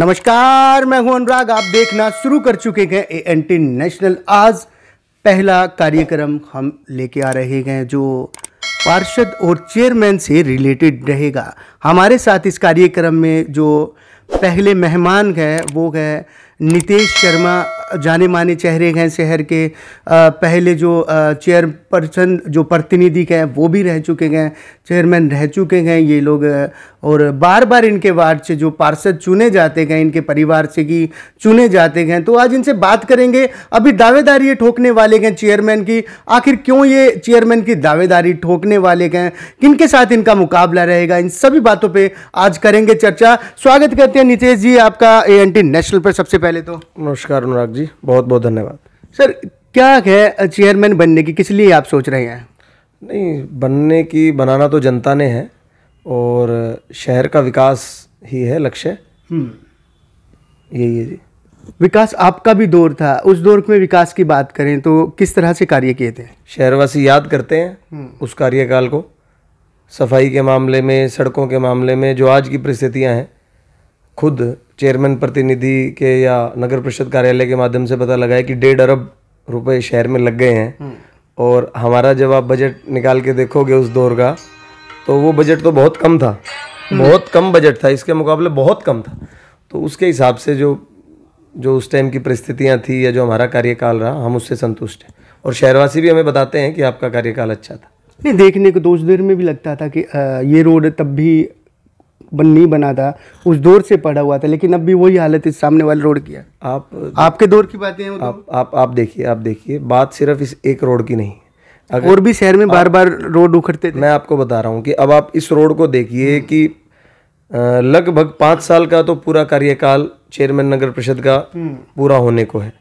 नमस्कार मैं हूं अनुराग आप देखना शुरू कर चुके हैं ए एन टी नेशनल आज पहला कार्यक्रम हम लेके आ रहे हैं जो पार्षद और चेयरमैन से रिलेटेड रहेगा हमारे साथ इस कार्यक्रम में जो पहले मेहमान हैं वो है नितेश शर्मा जाने माने चेहरे हैं शहर के पहले जो चेयर पर्सन जो प्रतिनिधि हैं वो भी रह चुके हैं चेयरमैन रह चुके हैं ये लोग और बार बार इनके वार्ड से जो पार्षद चुने जाते हैं इनके परिवार से ही चुने जाते हैं तो आज इनसे बात करेंगे अभी दावेदारी ये ठोकने वाले हैं चेयरमैन की आखिर क्यों ये चेयरमैन की दावेदारी ठोकने वाले हैं किन के साथ इनका मुकाबला रहेगा इन सभी बातों पर आज करेंगे चर्चा स्वागत करते हैं नितेश जी आपका ए एन नेशनल पर सबसे पहले तो नमस्कार अनुराग जी जी बहुत बहुत धन्यवाद सर क्या है चेयरमैन बनने की किस लिए आप सोच रहे हैं नहीं बनने की बनाना तो जनता ने है और शहर का विकास ही है लक्ष्य हम्म। यही है जी विकास आपका भी दौर था उस दौर में विकास की बात करें तो किस तरह से कार्य किए थे शहरवासी याद करते हैं हम्म। उस कार्यकाल को सफाई के मामले में सड़कों के मामले में जो आज की परिस्थितियां हैं खुद चेयरमैन प्रतिनिधि के या नगर परिषद कार्यालय के माध्यम से पता लगा है कि डेढ़ अरब रुपए शहर में लग गए हैं हम्म। और हमारा जब आप बजट निकाल के देखोगे उस दौर का तो वो बजट तो बहुत कम था हम्म। बहुत कम बजट था इसके मुकाबले बहुत कम था तो उसके हिसाब से जो जो उस टाइम की परिस्थितियाँ थी या जो हमारा कार्यकाल रहा हम उससे संतुष्ट हैं और शहरवासी भी हमें बताते हैं कि आपका कार्यकाल अच्छा था नहीं देखने को दो तो उस देर में भी लगता था कि ये रोड तब भी नहीं बना था उस दौर से पड़ा हुआ था लेकिन अब भी वही हालत इस सामने वाले रोड की है आप आपके दौर की बातें हैं आप तो? आप आप देखिए आप देखिए बात सिर्फ इस एक रोड की नहीं अगर और भी शहर में बार बार रोड उखड़ते थे मैं आपको बता रहा हूँ कि अब आप इस रोड को देखिए हम्म। कि लगभग पाँच साल का तो पूरा कार्यकाल चेयरमैन नगर परिषद का हम्म। पूरा होने को है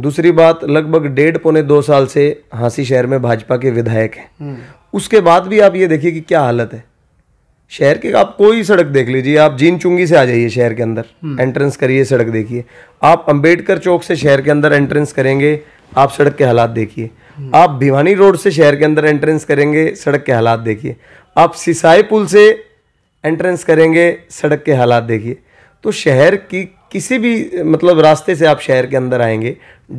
दूसरी बात लगभग डेढ़ पौने दो साल से हांसी शहर में भाजपा के विधायक हैं हम्म। उसके बाद भी आप ये देखिए कि क्या हालत है शहर के आप कोई सड़क देख लीजिए आप जीन चुंगी से आ जाइए शहर के अंदर एंट्रेंस हम्म। करिए सड़क देखिए आप अंबेडकर चौक से शहर के अंदर एंट्रेंस करेंगे आप सड़क के हालात देखिए हम्म। आप भिवानी रोड से शहर के अंदर एंट्रेंस करेंगे सड़क के हालात देखिए आप सिसाई पुल से एंट्रेंस करेंगे सड़क के हालात देखिए तो शहर की किसी भी मतलब रास्ते से आप शहर के अंदर आएंगे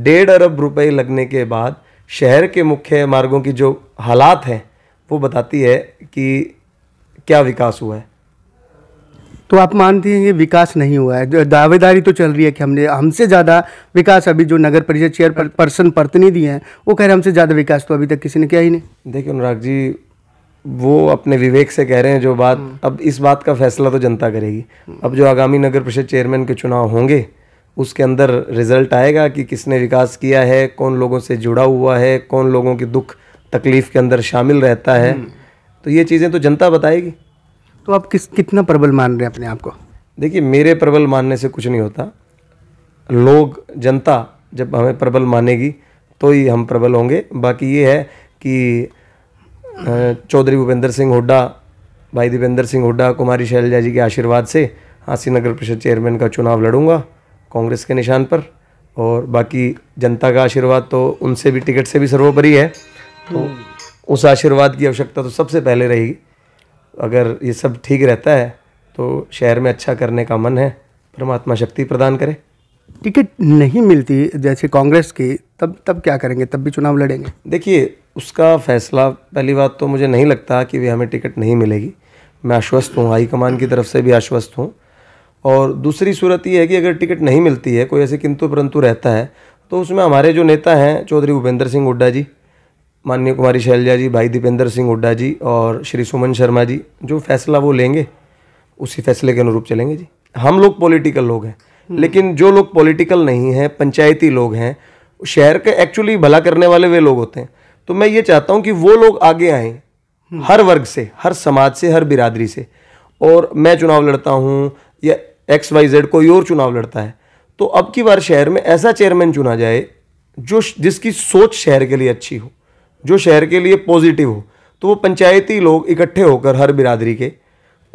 डेढ़ अरब रुपए लगने के बाद शहर के मुख्य मार्गों की जो हालात हैं वो बताती है कि क्या विकास हुआ है तो आप मानती हैं ये विकास नहीं हुआ है दावेदारी तो चल रही है कि हमने हमसे ज़्यादा विकास अभी जो नगर परिषद चेयर पर, पर्सन प्रतिनिधि हैं वो कह रहे हैं हमसे ज़्यादा विकास तो अभी तक किसी ने किया ही नहीं देखिए अनुराग जी वो अपने विवेक से कह रहे हैं जो बात हम्म। अब इस बात का फैसला तो जनता करेगी हम्म। अब जो आगामी नगर परिषद चेयरमैन के चुनाव होंगे उसके अंदर रिजल्ट आएगा कि किसने विकास किया है कौन लोगों से जुड़ा हुआ है कौन लोगों के दुख तकलीफ के अंदर शामिल रहता है हम्म। तो ये चीज़ें तो जनता बताएगी तो आप किस कितना प्रबल मान रहे हैं अपने आप को देखिए मेरे प्रबल मानने से कुछ नहीं होता लोग जनता जब हमें प्रबल मानेगी तो ही हम प्रबल होंगे बाकी ये है कि चौधरी भूपेंद्र सिंह हुड्डा भाई दीपेंद्र सिंह हुड्डा कुमारी शैलजा जी के आशीर्वाद से हाँसी नगर परिषद चेयरमैन का चुनाव लड़ूंगा कांग्रेस के निशान पर और बाकी जनता का आशीर्वाद तो उनसे भी टिकट से भी सर्वोपरि है तो उस आशीर्वाद की आवश्यकता तो सबसे पहले रहेगी अगर ये सब ठीक रहता है तो शहर में अच्छा करने का मन है परमात्मा शक्ति प्रदान करे टिकट नहीं मिलती जैसे कांग्रेस की तब तब क्या करेंगे तब भी चुनाव लड़ेंगे देखिए उसका फैसला पहली बात तो मुझे नहीं लगता कि वे हमें टिकट नहीं मिलेगी मैं आश्वस्त हूँ हाईकमान की तरफ से भी आश्वस्त हूँ और दूसरी सूरत ये है कि अगर टिकट नहीं मिलती है कोई ऐसे किंतु परंतु रहता है तो उसमें हमारे जो नेता हैं चौधरी भूपेंद्र सिंह हुड्डा जी माननीय कुमारी शैलजा जी भाई दीपेंद्र सिंह हुड्डा जी और श्री सुमन शर्मा जी जो फैसला वो लेंगे उसी फैसले के अनुरूप चलेंगे जी हम लोग पॉलिटिकल लोग हैं हम्म। लेकिन जो लोग पॉलिटिकल नहीं हैं पंचायती लोग हैं शहर के एक्चुअली भला करने वाले वे लोग होते हैं तो मैं ये चाहता हूँ कि वो लोग आगे आए हम्म। हर वर्ग से हर समाज से हर बिरादरी से और मैं चुनाव लड़ता हूँ या एक्स वाई जेड कोई और चुनाव लड़ता है तो अब की बार शहर में ऐसा चेयरमैन चुना जाए जो जिसकी सोच शहर के लिए अच्छी हो जो शहर के लिए पॉजिटिव हो तो वो पंचायती लोग इकट्ठे होकर हर बिरादरी के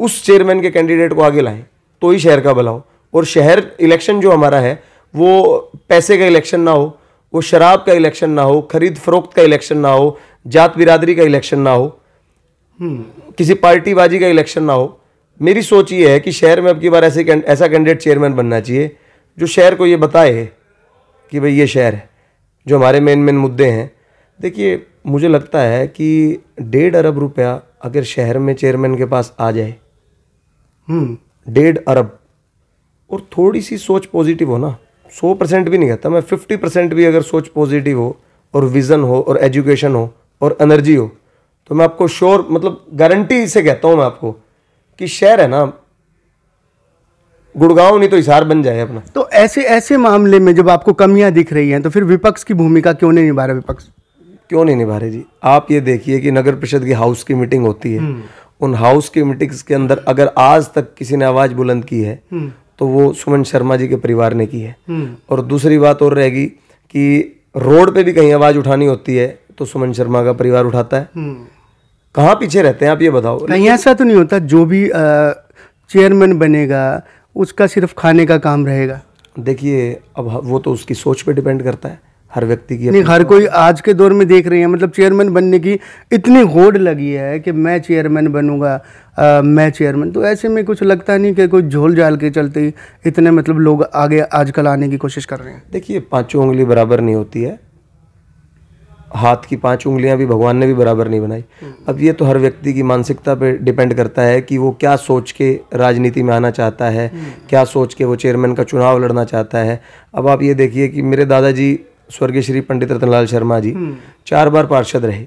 उस चेयरमैन के कैंडिडेट को आगे लाएं तो ही शहर का भला हो और शहर इलेक्शन जो हमारा है वो पैसे का इलेक्शन ना हो वो शराब का इलेक्शन ना हो खरीद फरोख्त का इलेक्शन ना हो जात बिरादरी का इलेक्शन ना हो किसी पार्टीबाजी का इलेक्शन ना हो मेरी सोच ये है कि शहर में अब की बार ऐसे ऐसा कैंडिडेट चेयरमैन बनना चाहिए जो शहर को ये बताए कि भाई ये शहर है जो हमारे मेन मेन मुद्दे हैं देखिए मुझे लगता है कि डेढ़ अरब रुपया अगर शहर में चेयरमैन के पास आ जाए हम्म। डेढ़ अरब और थोड़ी सी सोच पॉजिटिव हो ना सौ परसेंट भी नहीं कहता मैं फिफ्टी परसेंट भी अगर सोच पॉजिटिव हो और विज़न हो और एजुकेशन हो और एनर्जी हो तो मैं आपको श्योर मतलब गारंटी से कहता हूँ मैं आपको कि शहर है ना गुड़गांव नहीं तो हिसार बन जाए अपना तो ऐसे ऐसे मामले में जब आपको कमियां दिख रही हैं तो फिर विपक्ष की भूमिका क्यों नहीं निभा रहा विपक्ष क्यों नहीं निभा रहे जी आप ये देखिए कि नगर परिषद की हाउस की मीटिंग होती है हम्म। उन हाउस की मीटिंग्स के अंदर अगर आज तक किसी ने आवाज़ बुलंद की है हम्म। तो वो सुमन शर्मा जी के परिवार ने की है हम्म। और दूसरी बात और रहेगी कि रोड पे भी कहीं आवाज़ उठानी होती है तो सुमन शर्मा का परिवार उठाता है कहाँ पीछे रहते हैं आप ये बताओ कहीं ऐसा तो नहीं होता जो भी चेयरमैन बनेगा उसका सिर्फ खाने का काम रहेगा देखिए अब वो तो उसकी सोच पे डिपेंड करता है हर व्यक्ति की नहीं हर कोई आज के दौर में देख रही है मतलब चेयरमैन बनने की इतनी होड़ लगी है कि मैं चेयरमैन बनूंगा आ, मैं चेयरमैन तो ऐसे में कुछ लगता नहीं कि कोई झोल झाल के चलते ही इतने मतलब लोग आगे आजकल आने की कोशिश कर रहे हैं देखिए पाँचों उंगली बराबर नहीं होती है हाथ की पांच उंगलियां भी भगवान ने भी बराबर नहीं बनाई अब ये तो हर व्यक्ति की मानसिकता पे डिपेंड करता है कि वो क्या सोच के राजनीति में आना चाहता है हम्म। क्या सोच के वो चेयरमैन का चुनाव लड़ना चाहता है अब आप ये देखिए कि मेरे दादाजी स्वर्गीय श्री पंडित रतनलाल शर्मा जी हम्म। चार बार पार्षद रहे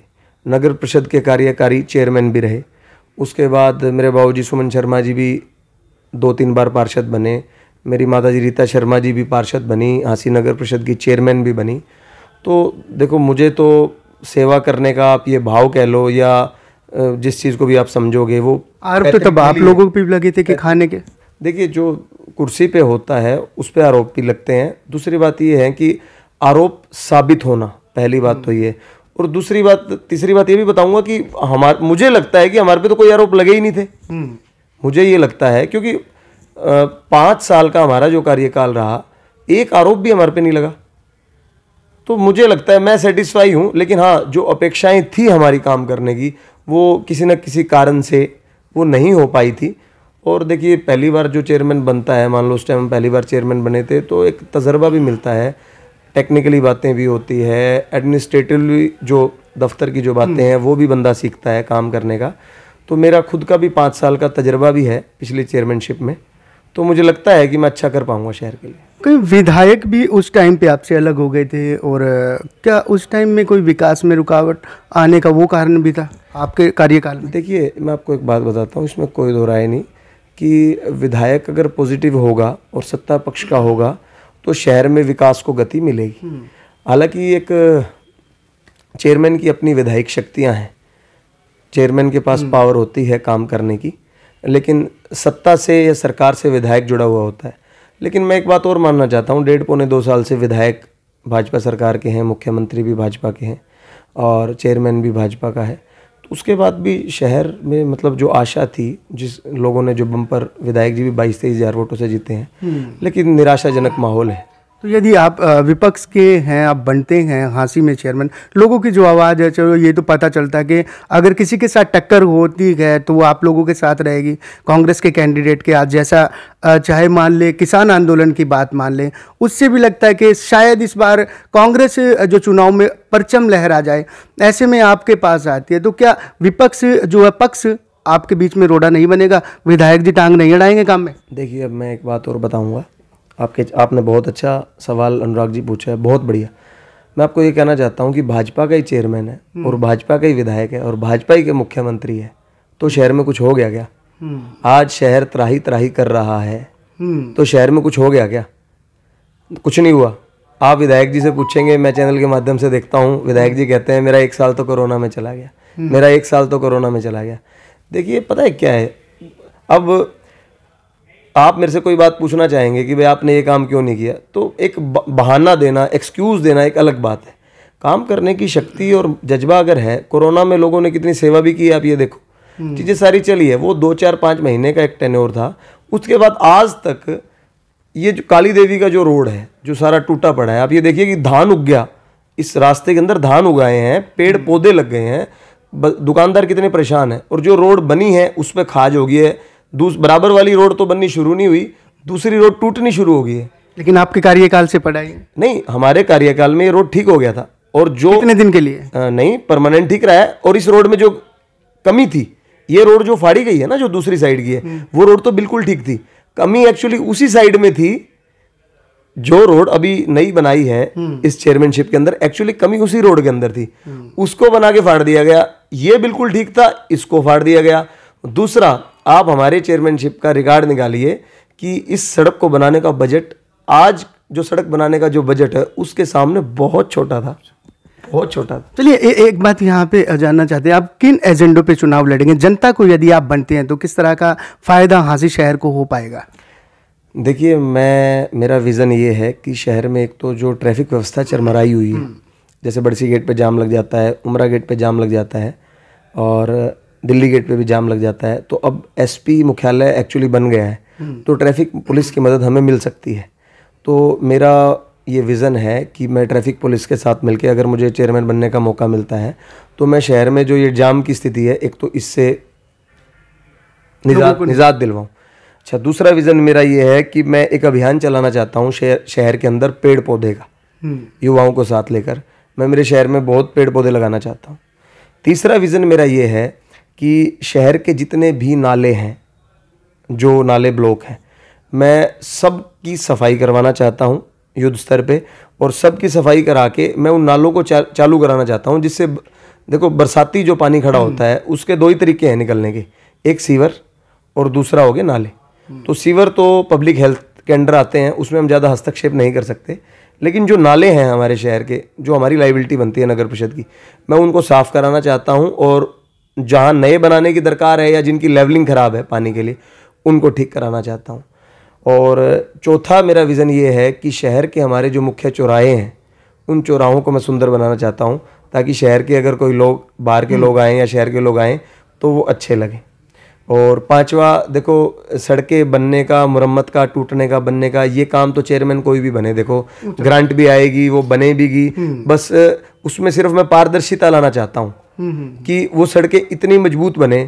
नगर परिषद के कार्यकारी चेयरमैन भी रहे उसके बाद मेरे बाबूजी सुमन शर्मा जी भी दो तीन बार पार्षद बने मेरी माता जी रीता शर्मा जी भी पार्षद बनी हाँसी नगर परिषद की चेयरमैन भी बनी तो देखो मुझे तो सेवा करने का आप ये भाव कह लो या जिस चीज़ को भी आप समझोगे वो आरोप तो तब आप लोगों पर लगे थे कि खाने के देखिए जो कुर्सी पे होता है उस पर आरोप भी लगते हैं दूसरी बात ये है कि आरोप साबित होना पहली बात तो ये और दूसरी बात तीसरी बात ये भी बताऊंगा कि हमार मुझे लगता है कि हमारे पे तो कोई आरोप लगे ही नहीं थे हम्म। मुझे ये लगता है क्योंकि पाँच साल का हमारा जो कार्यकाल रहा एक आरोप भी हमारे पे नहीं लगा तो मुझे लगता है मैं सेटिस्फाई हूँ लेकिन हाँ जो अपेक्षाएं थी हमारी काम करने की वो किसी न किसी कारण से वो नहीं हो पाई थी और देखिए पहली बार जो चेयरमैन बनता है मान लो उस टाइम हम पहली बार चेयरमैन बने थे तो एक तजर्बा भी मिलता है टेक्निकली बातें भी होती है एडमिनिस्ट्रेटिवली जो दफ्तर की जो बातें हम्म। हैं वो भी बंदा सीखता है काम करने का तो मेरा खुद का भी पाँच साल का तजर्बा भी है पिछली चेयरमैनशिप में तो मुझे लगता है कि मैं अच्छा कर पाऊंगा शहर के लिए कोई विधायक भी उस टाइम पे आपसे अलग हो गए थे और क्या उस टाइम में कोई विकास में रुकावट आने का वो कारण भी था आपके कार्यकाल में देखिए मैं आपको एक बात बताता हूँ इसमें कोई दो राय नहीं कि विधायक अगर पॉजिटिव होगा और सत्ता पक्ष का होगा तो शहर में विकास को गति मिलेगी हम्म। हालांकि एक चेयरमैन की अपनी विधायक शक्तियां हैं चेयरमैन के पास हम्म। पावर होती है काम करने की लेकिन सत्ता से या सरकार से विधायक जुड़ा हुआ होता है लेकिन मैं एक बात और मानना चाहता हूँ डेढ़ पौने दो साल से विधायक भाजपा सरकार के हैं मुख्यमंत्री भी भाजपा के हैं और चेयरमैन भी भाजपा का है उसके बाद भी शहर में मतलब जो आशा थी जिस लोगों ने जो बम्पर विधायक जी भी बाईस तेईस हज़ार वोटों से जीते हैं हम्म। लेकिन निराशाजनक माहौल है तो यदि आप विपक्ष के हैं आप बनते हैं हाँसी में चेयरमैन लोगों की जो आवाज़ है चलो ये तो पता चलता है कि अगर किसी के साथ टक्कर होती है तो वो आप लोगों के साथ रहेगी कांग्रेस के कैंडिडेट के आज जैसा चाहे मान ले किसान आंदोलन की बात मान लें उससे भी लगता है कि शायद इस बार कांग्रेस जो चुनाव में परचम लहरा जाए ऐसे में आपके पास आती है तो क्या विपक्ष जो है पक्ष आपके बीच में रोड़ा नहीं बनेगा विधायक जी टांग नहीं अड़ाएंगे काम में देखिए अब मैं एक बात और बताऊंगा आपके आपने बहुत अच्छा सवाल अनुराग जी पूछा है बहुत बढ़िया मैं आपको ये कहना चाहता हूँ कि भाजपा का ही चेयरमैन है हम्म। और भाजपा का ही विधायक है और भाजपा ही के मुख्यमंत्री है तो शहर में कुछ हो गया क्या हम्म। आज शहर त्राही त्राही कर रहा है हम्म। तो शहर में कुछ हो गया क्या कुछ नहीं हुआ आप विधायक जी से पूछेंगे मैं चैनल के माध्यम से देखता हूँ विधायक जी कहते हैं मेरा एक साल तो कोरोना में चला गया मेरा एक साल तो कोरोना में चला गया देखिए पता है क्या है अब आप मेरे से कोई बात पूछना चाहेंगे कि भाई आपने ये काम क्यों नहीं किया तो एक बहाना देना एक्सक्यूज़ देना एक अलग बात है काम करने की शक्ति और जज्बा अगर है कोरोना में लोगों ने कितनी सेवा भी की है आप ये देखो हम्म। चीज़ें सारी चली है वो दो चार पाँच महीने का एक टेन्योर था उसके बाद आज तक ये जो काली देवी का जो रोड है जो सारा टूटा पड़ा है आप ये देखिए कि धान उग गया इस रास्ते के अंदर धान उगाए हैं पेड़ हम्म। पौधे लग गए हैं दुकानदार कितने परेशान हैं और जो रोड बनी है उस पर खाज हो गई है बराबर वाली रोड तो बननी शुरू नहीं हुई दूसरी रोड टूटनी शुरू हो गई है लेकिन आपके कार्यकाल से पढ़ाई नहीं हमारे कार्यकाल में ये रोड ठीक हो गया था और जो कितने दिन के लिए आ, नहीं परमानेंट ठीक रहा है और इस रोड में जो कमी थी ये रोड जो फाड़ी गई है ना जो दूसरी साइड की है हम्म। वो रोड तो बिल्कुल ठीक थी कमी एक्चुअली उसी साइड में थी जो रोड अभी नई बनाई है हम्म। इस चेयरमैनशिप के अंदर एक्चुअली कमी उसी रोड के अंदर थी हम्म। उसको बना के फाड़ दिया गया ये बिल्कुल ठीक था इसको फाड़ दिया गया दूसरा आप हमारे चेयरमैनशिप का रिकार्ड निकालिए कि इस सड़क को बनाने का बजट आज जो सड़क बनाने का जो बजट है उसके सामने बहुत छोटा था बहुत छोटा था चलिए एक बात यहाँ पे जानना चाहते हैं आप किन एजेंडों पे चुनाव लड़ेंगे जनता को यदि आप बनते हैं तो किस तरह का फ़ायदा हांसी शहर को हो पाएगा देखिए मैं मेरा विज़न ये है कि शहर में एक तो जो ट्रैफिक व्यवस्था चरमराई हुई है हम्म। जैसे बड़सी गेट पे जाम लग जाता है उमरा गेट पे जाम लग जाता है और दिल्ली गेट पे भी जाम लग जाता है तो अब एसपी मुख्यालय एक्चुअली बन गया है हम्म। तो ट्रैफिक पुलिस की मदद हमें मिल सकती है तो मेरा ये विज़न है कि मैं ट्रैफिक पुलिस के साथ मिलकर अगर मुझे चेयरमैन बनने का मौका मिलता है तो मैं शहर में जो ये जाम की स्थिति है एक तो इससे निजात निजात दिलवाऊँ अच्छा दूसरा विज़न मेरा ये है कि मैं एक अभियान चलाना चाहता हूँ शहर शहर के अंदर पेड़ पौधे का हम्म। युवाओं को साथ लेकर मैं मेरे शहर में बहुत पेड़ पौधे लगाना चाहता हूँ तीसरा विज़न मेरा ये है कि शहर के जितने भी नाले हैं जो नाले ब्लॉक हैं मैं सब की सफाई करवाना चाहता हूँ युद्ध स्तर पर और सब की सफाई करा के मैं उन नालों को चा, चालू कराना चाहता हूँ जिससे देखो बरसाती जो पानी खड़ा हम्म। होता है उसके दो ही तरीके हैं निकलने के एक सीवर और दूसरा हो गया नाले हम्म। तो सीवर तो पब्लिक हेल्थ के अंडर आते हैं उसमें हम ज़्यादा हस्तक्षेप नहीं कर सकते लेकिन जो नाले हैं हमारे शहर के जो हमारी लाइबिलिटी बनती है नगर परिषद की मैं उनको साफ़ कराना चाहता हूँ और जहाँ नए बनाने की दरकार है या जिनकी लेवलिंग ख़राब है पानी के लिए उनको ठीक कराना चाहता हूँ और चौथा मेरा विज़न ये है कि शहर के हमारे जो मुख्य चौराहे हैं उन चौराहों को मैं सुंदर बनाना चाहता हूँ ताकि शहर के अगर कोई लोग बाहर के हम्म। लोग आएँ या शहर के लोग आएँ तो वो अच्छे लगें और पांचवा देखो सड़कें बनने का मुरम्मत का टूटने का बनने का ये काम तो चेयरमैन कोई भी बने देखो तो ग्रांट भी आएगी वो बने भी हम्म। बस उसमें सिर्फ मैं पारदर्शिता लाना चाहता हूँ कि वो सड़कें इतनी मजबूत बने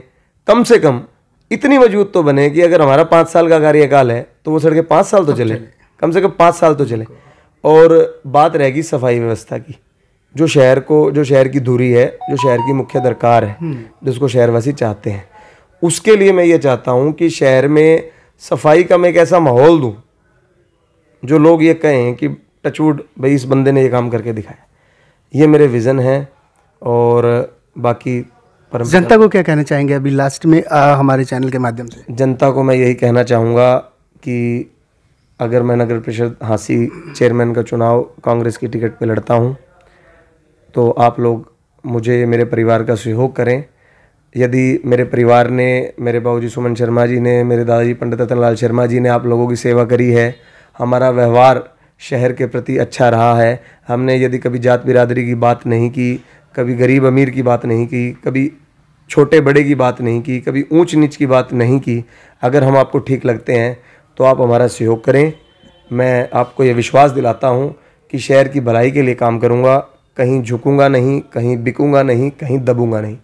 कम से कम इतनी मजबूत तो बने कि अगर हमारा पाँच साल का कार्यकाल है तो वो सड़कें पाँच साल तो चले कम से कम पाँच साल तो चले और बात रहेगी सफाई व्यवस्था की जो शहर को जो शहर की दूरी है जो शहर की मुख्य दरकार है हम्म। जिसको शहरवासी चाहते हैं उसके लिए मैं ये चाहता हूँ कि शहर में सफाई का मैं एक ऐसा माहौल दूँ जो लोग ये कहें कि टचवुड भाई इस बंदे ने ये काम करके दिखाया ये मेरे विज़न है और बाकी जनता को क्या कहना चाहेंगे अभी लास्ट में आ, हमारे चैनल के माध्यम से जनता को मैं यही कहना चाहूँगा कि अगर मैं नगर परिषद हाँसी चेयरमैन का चुनाव कांग्रेस की टिकट पर लड़ता हूँ तो आप लोग मुझे मेरे परिवार का सहयोग करें यदि मेरे परिवार ने मेरे बाबूजी सुमन शर्मा जी ने मेरे दादाजी पंडित रतनलाल शर्मा जी ने आप लोगों की सेवा करी है हमारा व्यवहार शहर के प्रति अच्छा रहा है हमने यदि कभी जात बिरादरी की बात नहीं की कभी गरीब अमीर की बात नहीं की कभी छोटे बड़े की बात नहीं की कभी ऊंच नीच की बात नहीं की अगर हम आपको ठीक लगते हैं तो आप हमारा सहयोग करें मैं आपको यह विश्वास दिलाता हूँ कि शहर की भलाई के लिए काम करूँगा कहीं झुकूँगा नहीं कहीं बिकूँगा नहीं कहीं दबूँगा नहीं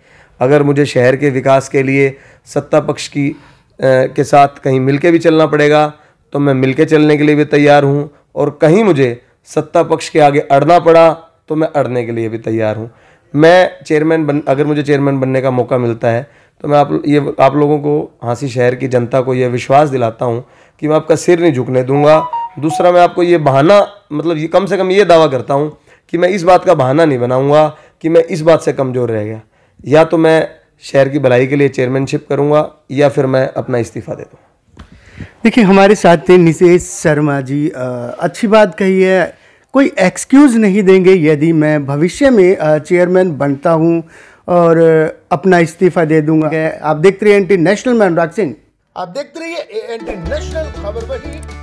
अगर मुझे शहर के विकास के लिए सत्ता पक्ष की आ, के साथ कहीं मिलके भी चलना पड़ेगा तो मैं मिलके चलने के लिए भी तैयार हूँ और कहीं मुझे सत्ता पक्ष के आगे अड़ना पड़ा तो मैं अड़ने के लिए भी तैयार हूँ मैं चेयरमैन बन अगर मुझे चेयरमैन बनने का मौका मिलता है तो मैं आप ये आप लोगों को हाँसी शहर की जनता को यह विश्वास दिलाता हूँ कि मैं आपका सिर नहीं झुकने दूंगा दूसरा मैं आपको ये बहाना मतलब ये कम से कम ये दावा करता हूँ कि मैं इस बात का बहाना नहीं बनाऊँगा कि मैं इस बात से कमज़ोर रह गया या तो मैं शहर की भलाई के लिए चेयरमैनशिप करूँगा या फिर मैं अपना इस्तीफ़ा दे दूँ देखिए हमारे साथ थे निशेश शर्मा जी आ, अच्छी बात कही है कोई एक्सक्यूज़ नहीं देंगे यदि मैं भविष्य में चेयरमैन बनता हूँ और अपना इस्तीफा दे दूंगा आप देखते रहिए एंटी नेशनल अनुराग सिंह आप देखते रहिए एंटी नेशनल खबर वही